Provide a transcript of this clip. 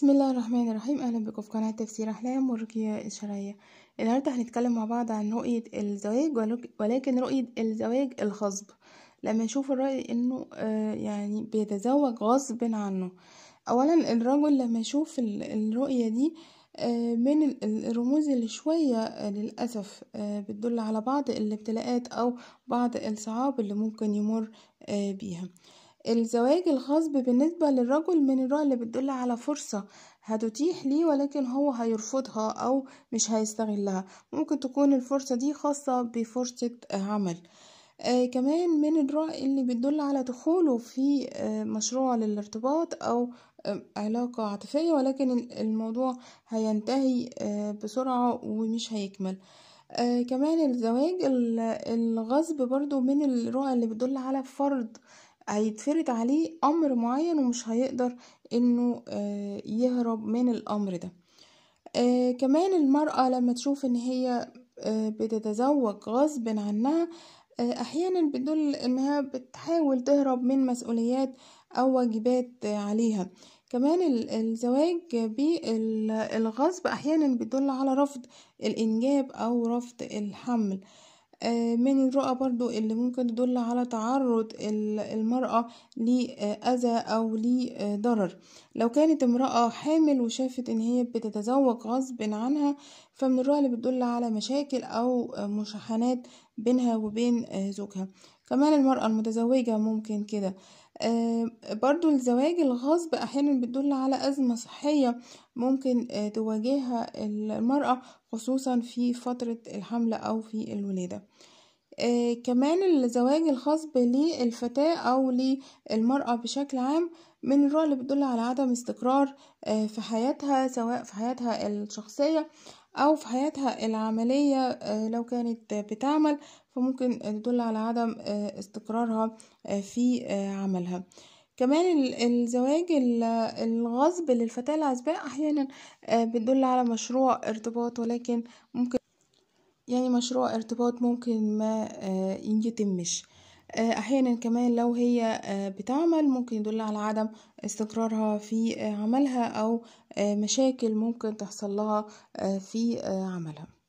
بسم الله الرحمن الرحيم اهلا بكم في قناه تفسير احلام ورقيه الشرعيه النهارده هنتكلم مع بعض عن رؤيه الزواج ولكن رؤيه الزواج الخصب لما نشوف الراي انه آه، يعني بيتزوج غصب عنه اولا الرجل لما يشوف الرؤيه دي آه، من الرموز اللي شوية آه، للأسف بتدل على بعض الابتلاءات أو بعض الصعاب اللي ممكن يمر بيها الزواج الغصب بالنسبة للرجل من الرؤى اللي بتدل على فرصة هتتيح ليه ولكن هو هيرفضها أو مش هيستغلها ممكن تكون الفرصة دي خاصة بفرصة عمل آه كمان من الرأي اللي بتدل على دخوله في آه مشروع للارتباط أو آه علاقة عاطفية ولكن الموضوع هينتهي آه بسرعة ومش هيكمل آه كمان الزواج الغصب برضو من الرؤى اللي بتدل على فرض هيتفرض عليه امر معين ومش هيقدر انه آه، يهرب من الامر ده آه، كمان المرأة لما تشوف ان هي آه، بتتزوج غصب عنها احيانا بتدل انها بتحاول تهرب من مسؤوليات او واجبات عليها كمان الزواج بالغصب احيانا بيدل على رفض الانجاب او رفض الحمل آه، من الرؤى برضو اللي ممكن تدل على تعرض المرأة لأذى أو لضرر لو كانت امرأة حامل وشافت إن هي بتتزوج غصب عنها فمن الرؤى اللي بتدل على مشاكل أو مشاحنات بينها وبين آه، زوجها كمان المرأة المتزوجة ممكن كده آه، برضو الزواج الغصب أحيانا بتدل على أزمة صحية ممكن آه، تواجهها المرأة خصوصا في فترة الحمل أو في الولادة آه، كمان الزواج الخاص للفتاة أو للمرأة بشكل عام من الرؤى اللي بتدل على عدم استقرار في حياتها سواء في حياتها الشخصية أو في حياتها العملية آه، لو كانت بتعمل فممكن تدل على عدم آه، استقرارها آه، في عملها كمان الزواج الغصب للفتاة العزباء أحيانا بتدل على مشروع ارتباط ولكن ممكن يعني مشروع ارتباط ممكن ما يتمش آه، أحيانا كمان لو هي آه، بتعمل ممكن يدل على عدم استقرارها في آه، عملها أو مشاكل ممكن تحصل لها في عملها